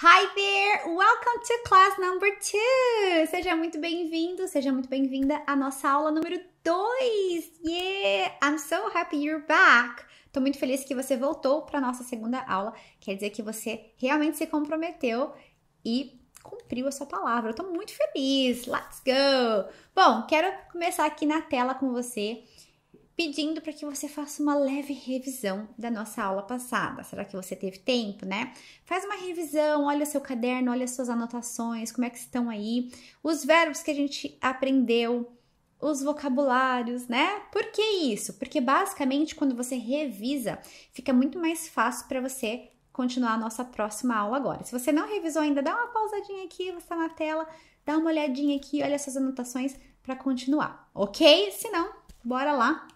Hi there! Welcome to class number two! Seja muito bem-vindo, seja muito bem-vinda à nossa aula número 2! Yeah! I'm so happy you're back! Tô muito feliz que você voltou para nossa segunda aula. Quer dizer que você realmente se comprometeu e cumpriu a sua palavra. Eu tô muito feliz! Let's go! Bom, quero começar aqui na tela com você pedindo para que você faça uma leve revisão da nossa aula passada. Será que você teve tempo, né? Faz uma revisão, olha o seu caderno, olha as suas anotações, como é que estão aí, os verbos que a gente aprendeu, os vocabulários, né? Por que isso? Porque basicamente quando você revisa, fica muito mais fácil para você continuar a nossa próxima aula agora. Se você não revisou ainda, dá uma pausadinha aqui, você está na tela, dá uma olhadinha aqui, olha essas anotações para continuar, ok? Se não, bora lá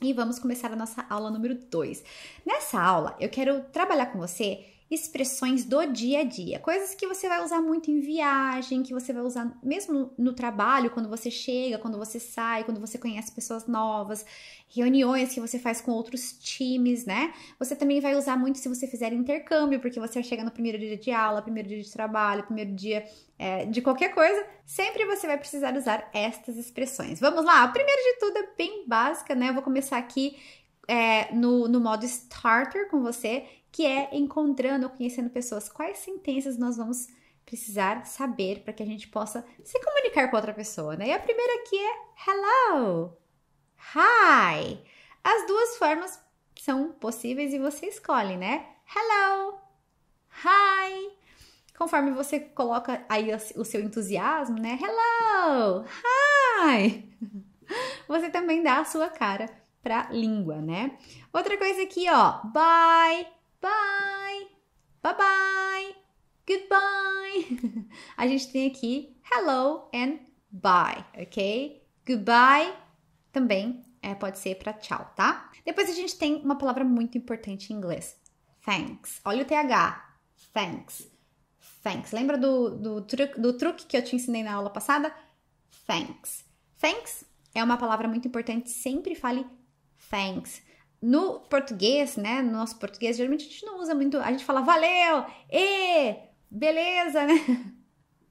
e vamos começar a nossa aula número 2. Nessa aula, eu quero trabalhar com você expressões do dia a dia, coisas que você vai usar muito em viagem, que você vai usar mesmo no trabalho, quando você chega, quando você sai, quando você conhece pessoas novas, reuniões que você faz com outros times, né? Você também vai usar muito se você fizer intercâmbio, porque você chega no primeiro dia de aula, primeiro dia de trabalho, primeiro dia é, de qualquer coisa, sempre você vai precisar usar estas expressões. Vamos lá, a primeira de tudo é bem básica, né? Eu vou começar aqui é, no, no modo starter com você, que é encontrando ou conhecendo pessoas. Quais sentenças nós vamos precisar saber para que a gente possa se comunicar com outra pessoa, né? E a primeira aqui é hello, hi. As duas formas são possíveis e você escolhe, né? Hello, hi. Conforme você coloca aí o seu entusiasmo, né? Hello, hi. Você também dá a sua cara para língua, né? Outra coisa aqui, ó. Bye, bye, bye bye, goodbye. A gente tem aqui hello and bye, ok? Goodbye também é, pode ser para tchau, tá? Depois a gente tem uma palavra muito importante em inglês: thanks. Olha o TH. Thanks. Thanks. Lembra do, do, truque, do truque que eu te ensinei na aula passada? Thanks. Thanks é uma palavra muito importante. Sempre fale thanks. No português, né? No nosso português, geralmente a gente não usa muito. A gente fala valeu, e, beleza, né?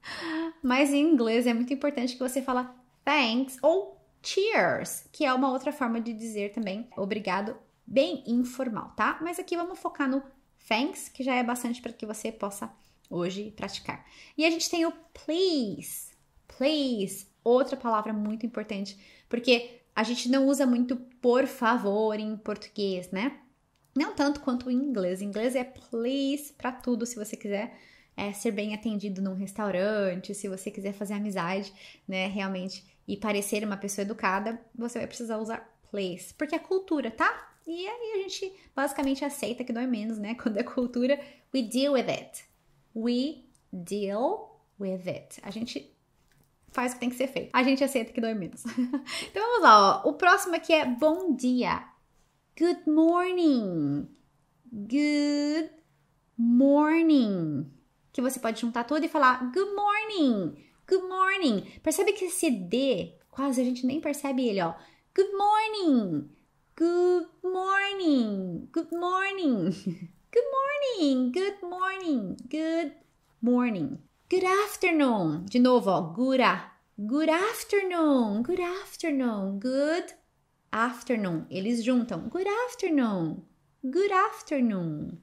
Mas em inglês é muito importante que você fala thanks ou cheers, que é uma outra forma de dizer também obrigado, bem informal, tá? Mas aqui vamos focar no thanks, que já é bastante para que você possa hoje praticar. E a gente tem o please, please, outra palavra muito importante, porque a gente não usa muito por favor em português, né? Não tanto quanto em inglês. Em inglês é please para tudo, se você quiser é, ser bem atendido num restaurante, se você quiser fazer amizade, né, realmente, e parecer uma pessoa educada, você vai precisar usar please, porque é cultura, tá? E aí a gente basicamente aceita que dói menos, né? Quando é cultura, we deal with it. We deal with it. A gente faz o que tem que ser feito. A gente aceita que dói menos. então vamos lá, ó. O próximo aqui é bom dia. Good morning. Good morning. Que você pode juntar tudo e falar good morning. Good morning. Percebe que esse D, quase a gente nem percebe ele, ó. Good morning. Good morning. Good morning. Good morning. Good morning. Good morning. Good afternoon. De novo, ó, gura. Good afternoon. Good afternoon. Good afternoon. Eles juntam. Good afternoon. Good afternoon.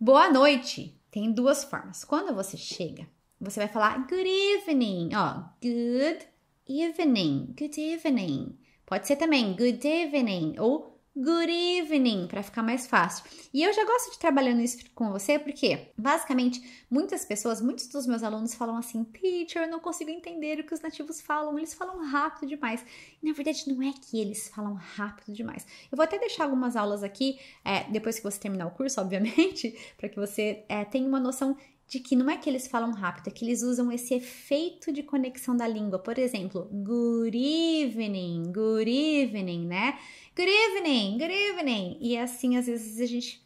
Boa noite. Tem duas formas. Quando você chega, você vai falar good evening, ó, good evening, good evening. Pode ser também good evening ou good evening, para ficar mais fácil. E eu já gosto de trabalhar nisso com você, porque basicamente muitas pessoas, muitos dos meus alunos falam assim: "Teacher, eu não consigo entender o que os nativos falam, eles falam rápido demais". E, na verdade, não é que eles falam rápido demais. Eu vou até deixar algumas aulas aqui, é, depois que você terminar o curso, obviamente, para que você é, tenha uma noção de que não é que eles falam rápido, é que eles usam esse efeito de conexão da língua. Por exemplo, good evening, good evening, né? Good evening, good evening. E assim, às vezes a gente.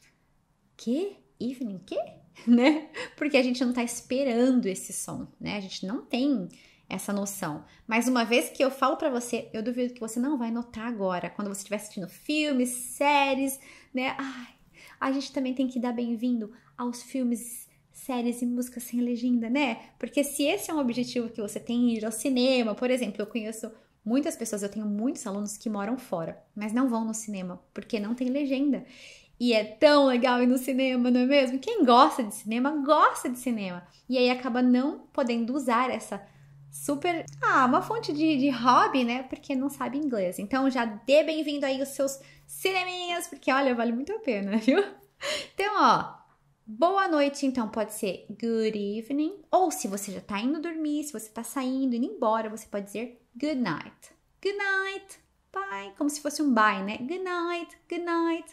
Que? Evening? Que? Né? Porque a gente não tá esperando esse som, né? A gente não tem essa noção. Mas uma vez que eu falo para você, eu duvido que você não vai notar agora, quando você estiver assistindo filmes, séries, né? Ai, a gente também tem que dar bem-vindo aos filmes séries e músicas sem legenda, né? Porque se esse é um objetivo que você tem, ir ao cinema, por exemplo, eu conheço muitas pessoas, eu tenho muitos alunos que moram fora, mas não vão no cinema porque não tem legenda. E é tão legal ir no cinema, não é mesmo? Quem gosta de cinema, gosta de cinema. E aí acaba não podendo usar essa super. Ah, uma fonte de, de hobby, né? Porque não sabe inglês. Então já dê bem-vindo aí os seus cineminhas, porque olha, vale muito a pena, viu? Então, ó, Boa noite, então, pode ser good evening. Ou se você já tá indo dormir, se você tá saindo, indo embora, você pode dizer good night. Good night, bye. Como se fosse um bye, né? Good night, good night,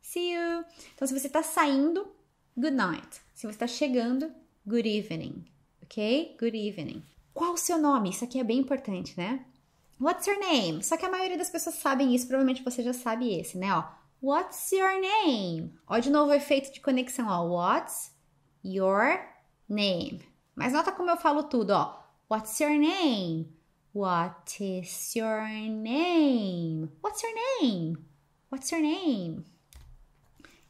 see you. Então, se você tá saindo, good night. Se você tá chegando, good evening. Ok? Good evening. Qual o seu nome? Isso aqui é bem importante, né? What's your name? Só que a maioria das pessoas sabem isso, provavelmente você já sabe esse, né? Ó, What's your name? Ó, de novo o efeito de conexão, ó. What's your name? Mas nota como eu falo tudo, ó. What's your name? What is your name? What's your name? What's your name?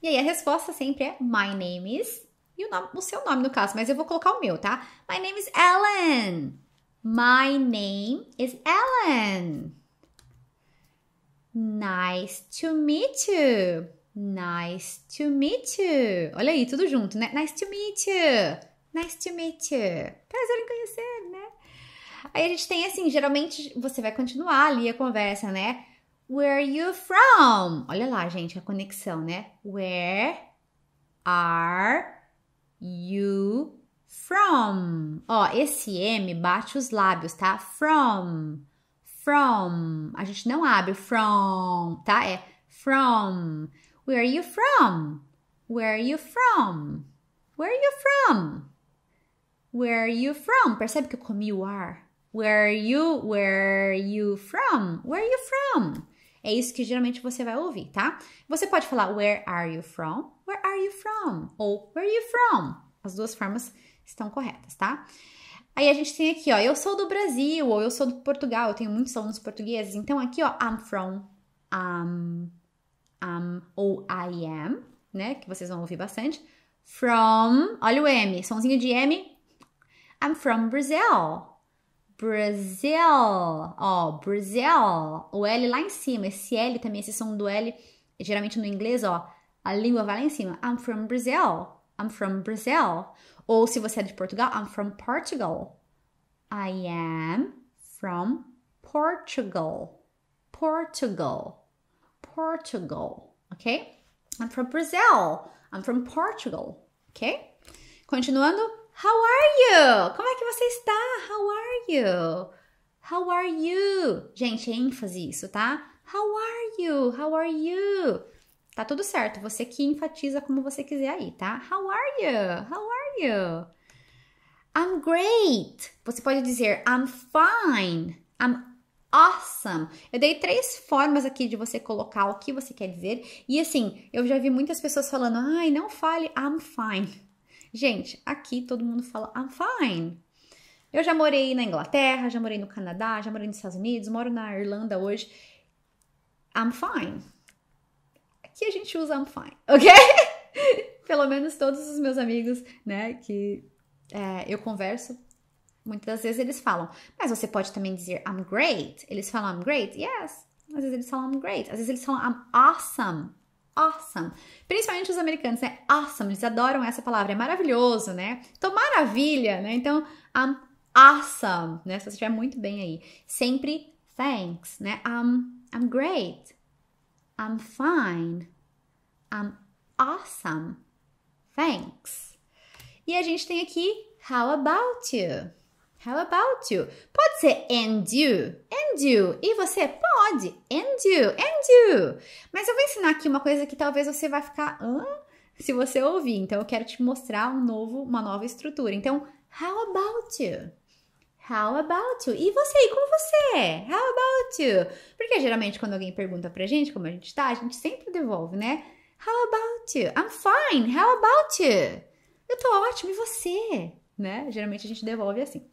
E aí a resposta sempre é my name is e o, nome, o seu nome no caso, mas eu vou colocar o meu, tá? My name is Ellen. My name is Ellen. Nice to meet you. Nice to meet you. Olha aí, tudo junto, né? Nice to meet you. Nice to meet you. Prazer em conhecer, né? Aí a gente tem assim, geralmente você vai continuar ali a conversa, né? Where are you from? Olha lá, gente, a conexão, né? Where are you from? Ó, esse M bate os lábios, tá? From from. A gente não abre from, tá? É from. Where are you from? Where are you from? Where are you from? Where are you from? Percebe que eu comi o ar? Where are you? Where are you from? Where are you from? É isso que geralmente você vai ouvir, tá? Você pode falar Where are you from? Where are you from? Ou Where are you from? As duas formas estão corretas, tá? Aí a gente tem aqui, ó, eu sou do Brasil, ou eu sou do Portugal, eu tenho muitos alunos portugueses. Então aqui, ó, I'm from, um, um, ou I am, né, que vocês vão ouvir bastante. From, olha o M, sonzinho de M. I'm from Brazil. Brazil, ó, Brazil. O L lá em cima, esse L também, esse som do L, geralmente no inglês, ó, a língua vai lá em cima. I'm from Brazil. I'm from Brazil. Ou se você é de Portugal, I'm from Portugal. I am from Portugal. Portugal. Portugal. Ok? I'm from Brazil. I'm from Portugal. Ok? Continuando. How are you? Como é que você está? How are you? How are you? Gente, é ênfase isso, tá? How are you? How are you? Tá tudo certo, você que enfatiza como você quiser aí, tá? How are you? How are you? I'm great. Você pode dizer I'm fine. I'm awesome. Eu dei três formas aqui de você colocar o que você quer dizer. E assim, eu já vi muitas pessoas falando: "Ai, não fale I'm fine". Gente, aqui todo mundo fala I'm fine. Eu já morei na Inglaterra, já morei no Canadá, já morei nos Estados Unidos, moro na Irlanda hoje. I'm fine que a gente usa I'm fine, ok? Pelo menos todos os meus amigos, né, que é, eu converso, muitas vezes eles falam, mas você pode também dizer I'm great. Eles falam I'm great, yes. Às vezes eles falam I'm great. Às vezes eles falam I'm awesome. Awesome. Principalmente os americanos, né? Awesome. Eles adoram essa palavra. É maravilhoso, né? Então, maravilha, né? Então, I'm awesome, né? Se você estiver muito bem aí. Sempre thanks, né? I'm, I'm great. I'm fine. I'm awesome. Thanks. E a gente tem aqui how about you? How about you? Pode ser and you, and you. E você pode, and you, and you. Mas eu vou ensinar aqui uma coisa que talvez você vai ficar Hã? se você ouvir. Então eu quero te mostrar um novo, uma nova estrutura. Então, how about you? How about you? E você? E como você é? How about you? Porque geralmente quando alguém pergunta pra gente como a gente tá, a gente sempre devolve, né? How about you? I'm fine. How about you? Eu tô ótimo. E você? Né? Geralmente a gente devolve assim.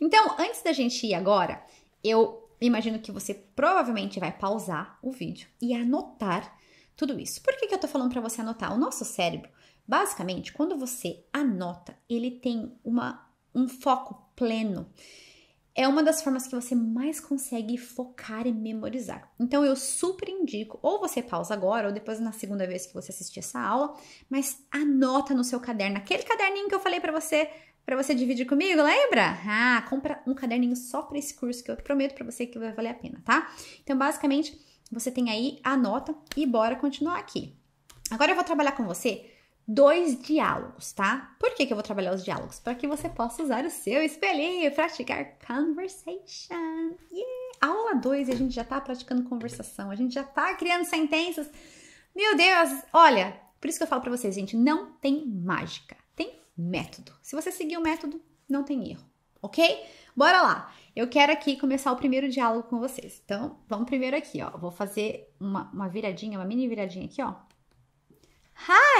Então, antes da gente ir agora, eu imagino que você provavelmente vai pausar o vídeo e anotar tudo isso. Por que, que eu tô falando para você anotar? O nosso cérebro, basicamente, quando você anota, ele tem uma, um foco pleno. É uma das formas que você mais consegue focar e memorizar. Então eu super indico, ou você pausa agora, ou depois na segunda vez que você assistir essa aula, mas anota no seu caderno, aquele caderninho que eu falei para você, para você dividir comigo, lembra? Ah, compra um caderninho só para esse curso que eu prometo para você que vai valer a pena, tá? Então basicamente, você tem aí a nota e bora continuar aqui. Agora eu vou trabalhar com você dois diálogos, tá? Por que, que eu vou trabalhar os diálogos? Para que você possa usar o seu espelhinho e praticar conversation. Yeah! Aula 2, a gente já tá praticando conversação, a gente já tá criando sentenças. Meu Deus, olha, por isso que eu falo para vocês, gente, não tem mágica, tem método. Se você seguir o método, não tem erro, ok? Bora lá. Eu quero aqui começar o primeiro diálogo com vocês. Então, vamos primeiro aqui, ó. Vou fazer uma, uma viradinha, uma mini viradinha aqui, ó.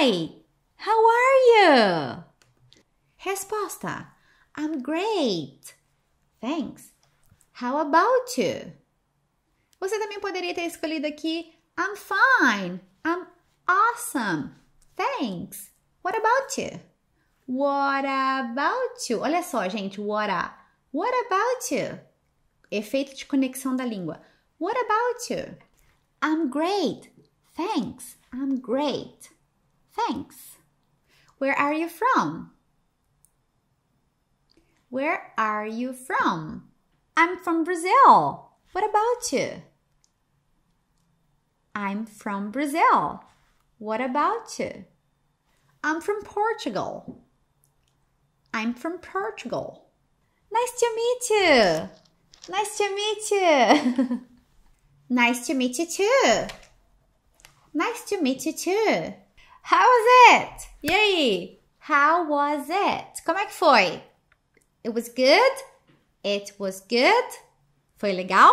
Hi, How are you? Resposta: I'm great. Thanks. How about you? Você também poderia ter escolhido aqui I'm fine. I'm awesome. Thanks. What about you? What about you? Olha só, gente, what a. What about you? Efeito de conexão da língua. What about you? I'm great. Thanks. I'm great. Thanks. Where are you from? Where are you from? I'm from Brazil. What about you? I'm from Brazil. What about you? I'm from Portugal. I'm from Portugal. Nice to meet you. Nice to meet you. nice to meet you too. Nice to meet you too. How was it? E aí? How was it? Como é que foi? It was good. It was good. Foi legal?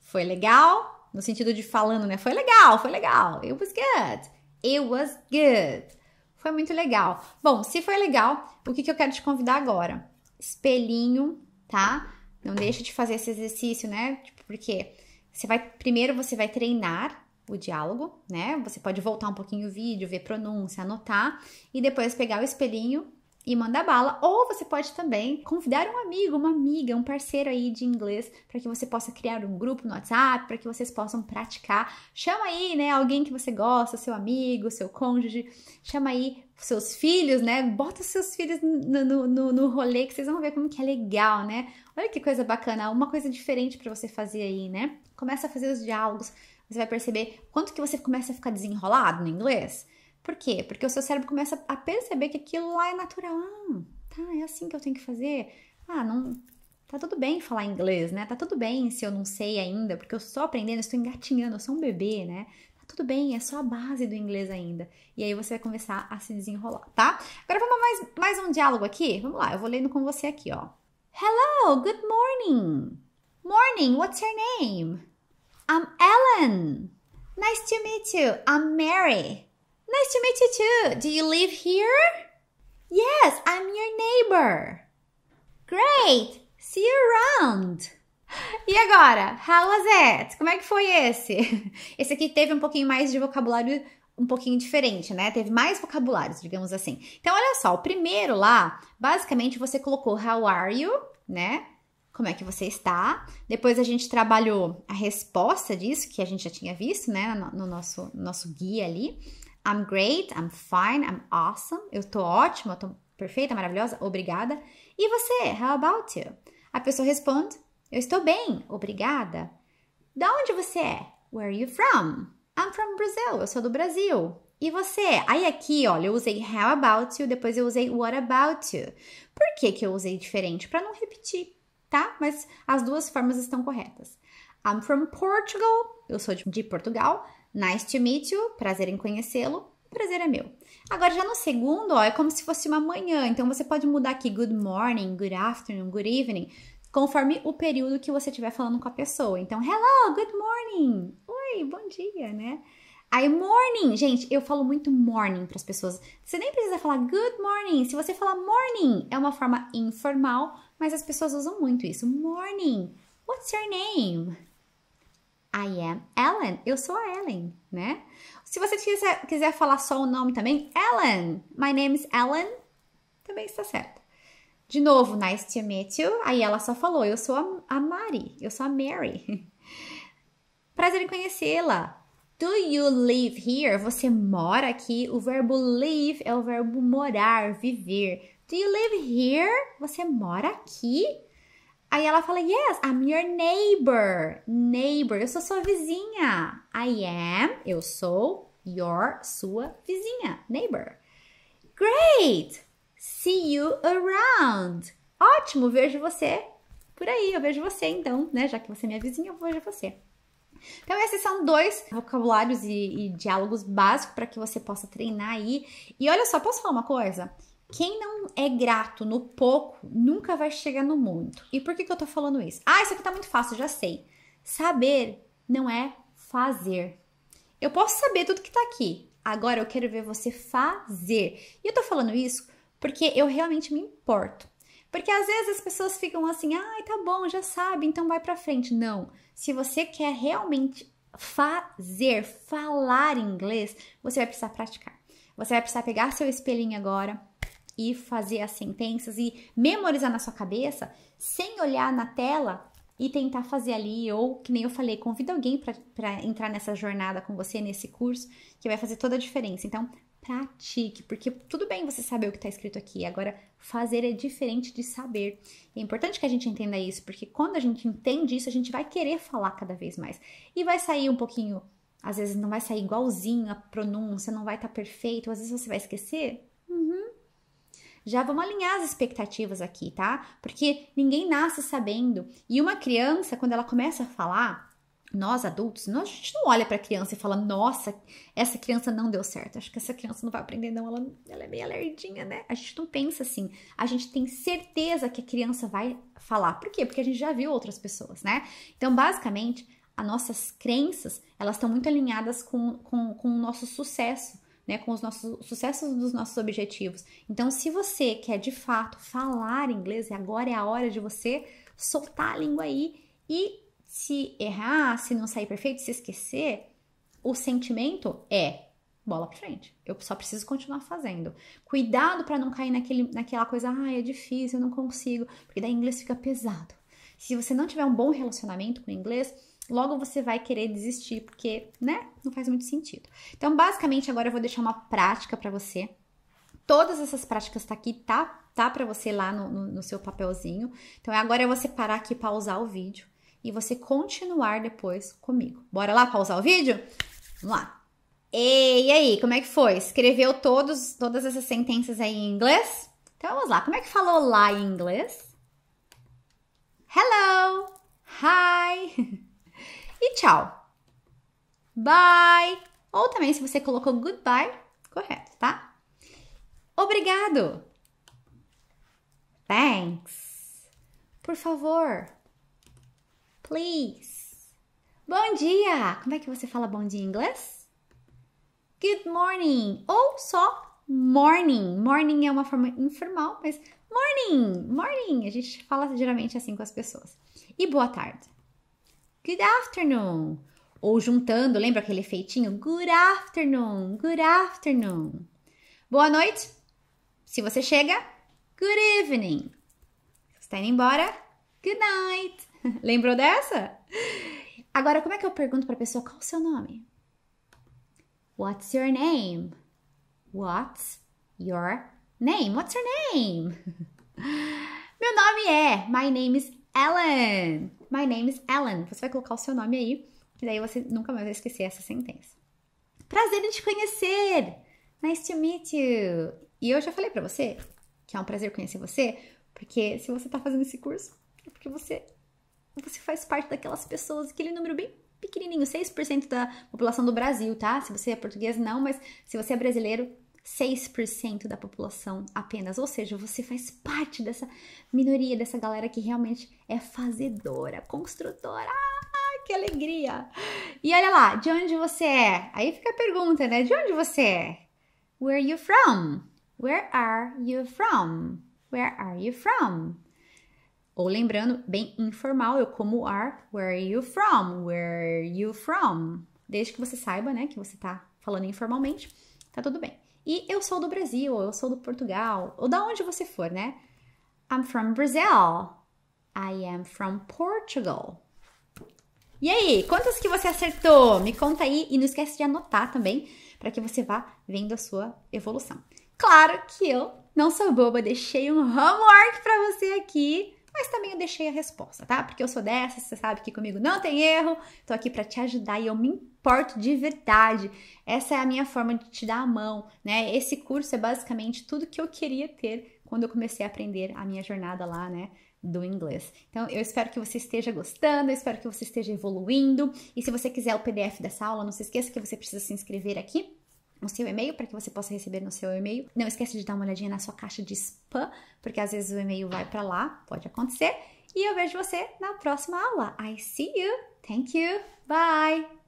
Foi legal. No sentido de falando, né? Foi legal, foi legal. It was good. It was good. Foi muito legal. Bom, se foi legal, o que, que eu quero te convidar agora? Espelhinho, tá? Não deixa de fazer esse exercício, né? Tipo, porque você vai primeiro você vai treinar o diálogo, né? Você pode voltar um pouquinho o vídeo, ver pronúncia, anotar e depois pegar o espelhinho e mandar bala. Ou você pode também convidar um amigo, uma amiga, um parceiro aí de inglês para que você possa criar um grupo no WhatsApp, para que vocês possam praticar. Chama aí, né, alguém que você gosta, seu amigo, seu cônjuge. Chama aí seus filhos, né? Bota seus filhos no, no, no rolê que vocês vão ver como que é legal, né? Olha que coisa bacana, uma coisa diferente para você fazer aí, né? Começa a fazer os diálogos você vai perceber quanto que você começa a ficar desenrolado no inglês. Por quê? Porque o seu cérebro começa a perceber que aquilo lá é natural. Ah, tá, é assim que eu tenho que fazer. Ah, não. Tá tudo bem falar inglês, né? Tá tudo bem se eu não sei ainda, porque eu estou aprendendo, estou engatinhando, eu sou um bebê, né? Tá tudo bem, é só a base do inglês ainda. E aí você vai começar a se desenrolar, tá? Agora vamos mais, mais um diálogo aqui? Vamos lá, eu vou lendo com você aqui, ó. Hello, good morning. Morning, what's your name? I'm Ellen. Nice to meet you. I'm Mary. Nice to meet you too. Do you live here? Yes, I'm your neighbor. Great. See you around. E agora? How was it? Como é que foi esse? Esse aqui teve um pouquinho mais de vocabulário um pouquinho diferente, né? Teve mais vocabulários, digamos assim. Então, olha só, o primeiro lá, basicamente você colocou how are you, né? como é que você está. Depois a gente trabalhou a resposta disso, que a gente já tinha visto, né, no, no nosso, nosso guia ali. I'm great, I'm fine, I'm awesome. Eu tô ótima, tô perfeita, maravilhosa, obrigada. E você, how about you? A pessoa responde, eu estou bem, obrigada. Da onde você é? Where are you from? I'm from Brazil, eu sou do Brasil. E você? Aí aqui, olha, eu usei how about you, depois eu usei what about you. Por que, que eu usei diferente? Para não repetir tá? Mas as duas formas estão corretas. I'm from Portugal. Eu sou de Portugal. Nice to meet you. Prazer em conhecê-lo. Prazer é meu. Agora, já no segundo, ó, é como se fosse uma manhã. Então, você pode mudar aqui good morning, good afternoon, good evening, conforme o período que você estiver falando com a pessoa. Então, hello, good morning. Oi, bom dia, né? Aí, morning, gente, eu falo muito morning para as pessoas. Você nem precisa falar good morning. Se você falar morning, é uma forma informal mas as pessoas usam muito isso. Morning, what's your name? I am Ellen. Eu sou a Ellen, né? Se você quiser, quiser falar só o nome também, Ellen. My name is Ellen. Também está certo. De novo, nice to meet you. Aí ela só falou, eu sou a, a Mari. Eu sou a Mary. Prazer em conhecê-la. Do you live here? Você mora aqui? O verbo live é o verbo morar, viver. Do you live here? Você mora aqui? Aí ela fala, yes, I'm your neighbor. Neighbor, eu sou sua vizinha. I am, eu sou, your, sua vizinha. Neighbor. Great! See you around. Ótimo, vejo você por aí. Eu vejo você então, né? Já que você é minha vizinha, eu vejo você. Então, esses são dois vocabulários e, e diálogos básicos para que você possa treinar aí. E olha só, posso falar uma coisa? Quem não é grato no pouco, nunca vai chegar no muito. E por que, que eu tô falando isso? Ah, isso aqui tá muito fácil, já sei. Saber não é fazer. Eu posso saber tudo que tá aqui. Agora eu quero ver você fazer. E eu tô falando isso porque eu realmente me importo. Porque às vezes as pessoas ficam assim, ai, tá bom, já sabe, então vai pra frente. Não. Se você quer realmente fazer, falar inglês, você vai precisar praticar. Você vai precisar pegar seu espelhinho agora, e fazer as sentenças e memorizar na sua cabeça sem olhar na tela e tentar fazer ali, ou que nem eu falei, convida alguém para entrar nessa jornada com você, nesse curso, que vai fazer toda a diferença. Então, pratique, porque tudo bem você saber o que está escrito aqui, agora fazer é diferente de saber. é importante que a gente entenda isso, porque quando a gente entende isso, a gente vai querer falar cada vez mais. E vai sair um pouquinho, às vezes não vai sair igualzinho a pronúncia, não vai estar tá perfeito, às vezes você vai esquecer, já vamos alinhar as expectativas aqui, tá? Porque ninguém nasce sabendo. E uma criança, quando ela começa a falar, nós adultos, nós, a gente não olha para a criança e fala, nossa, essa criança não deu certo, acho que essa criança não vai aprender, não, ela, ela é meio alerdinha, né? A gente não pensa assim. A gente tem certeza que a criança vai falar. Por quê? Porque a gente já viu outras pessoas, né? Então, basicamente, as nossas crenças, elas estão muito alinhadas com, com, com o nosso sucesso né, com os nossos sucessos dos nossos objetivos. Então, se você quer de fato falar inglês, agora é a hora de você soltar a língua aí e se errar, se não sair perfeito, se esquecer, o sentimento é bola para frente. Eu só preciso continuar fazendo. Cuidado para não cair naquele, naquela coisa, ah, é difícil, eu não consigo, porque daí inglês fica pesado. Se você não tiver um bom relacionamento com o inglês, logo você vai querer desistir, porque, né, não faz muito sentido. Então, basicamente, agora eu vou deixar uma prática para você. Todas essas práticas tá aqui, tá? Tá para você lá no, no, no, seu papelzinho. Então, agora é você parar aqui, pausar o vídeo e você continuar depois comigo. Bora lá pausar o vídeo? Vamos lá. E, e aí, como é que foi? Escreveu todos, todas essas sentenças aí em inglês? Então, vamos lá. Como é que falou lá em inglês? Hello! Hi! e tchau. Bye! Ou também se você colocou goodbye, correto, tá? Obrigado! Thanks! Por favor! Please! Bom dia! Como é que você fala bom dia em inglês? Good morning! Ou só morning. Morning é uma forma informal, mas morning, morning. A gente fala geralmente assim com as pessoas. E boa tarde. Good afternoon. Ou juntando, lembra aquele efeitinho? Good afternoon, good afternoon. Boa noite. Se você chega, good evening. Está indo embora? Good night. Lembrou dessa? Agora, como é que eu pergunto para a pessoa qual o seu nome? What's your name? What's your name? What's your name? Meu nome é. My name is Ellen. My name is Ellen. Você vai colocar o seu nome aí, que daí você nunca mais vai esquecer essa sentença. Prazer em te conhecer. Nice to meet you. E eu já falei para você que é um prazer conhecer você, porque se você tá fazendo esse curso, é porque você você faz parte daquelas pessoas, aquele número bem pequenininho, 6% da população do Brasil, tá? Se você é português, não, mas se você é brasileiro, 6% da população apenas. Ou seja, você faz parte dessa minoria, dessa galera que realmente é fazedora, construtora. Ah, que alegria! E olha lá, de onde você é? Aí fica a pergunta, né? De onde você é? Where are you from? Where are you from? Where are you from? Ou lembrando, bem informal, eu como are, where are you from? Where are you from? Desde que você saiba, né, que você tá falando informalmente, tá tudo bem. E eu sou do Brasil, ou eu sou do Portugal, ou da onde você for, né? I'm from Brazil. I am from Portugal. E aí, quantas que você acertou? Me conta aí e não esquece de anotar também para que você vá vendo a sua evolução. Claro que eu não sou boba, deixei um homework para você aqui também eu deixei a resposta, tá? Porque eu sou dessa, você sabe que comigo não tem erro, tô aqui para te ajudar e eu me importo de verdade. Essa é a minha forma de te dar a mão, né? Esse curso é basicamente tudo que eu queria ter quando eu comecei a aprender a minha jornada lá, né? do inglês. Então, eu espero que você esteja gostando, eu espero que você esteja evoluindo. E se você quiser o PDF dessa aula, não se esqueça que você precisa se inscrever aqui no seu e-mail para que você possa receber no seu e-mail. Não esquece de dar uma olhadinha na sua caixa de spam, porque às vezes o e-mail vai para lá, pode acontecer. E eu vejo você na próxima aula. I see you. Thank you. Bye.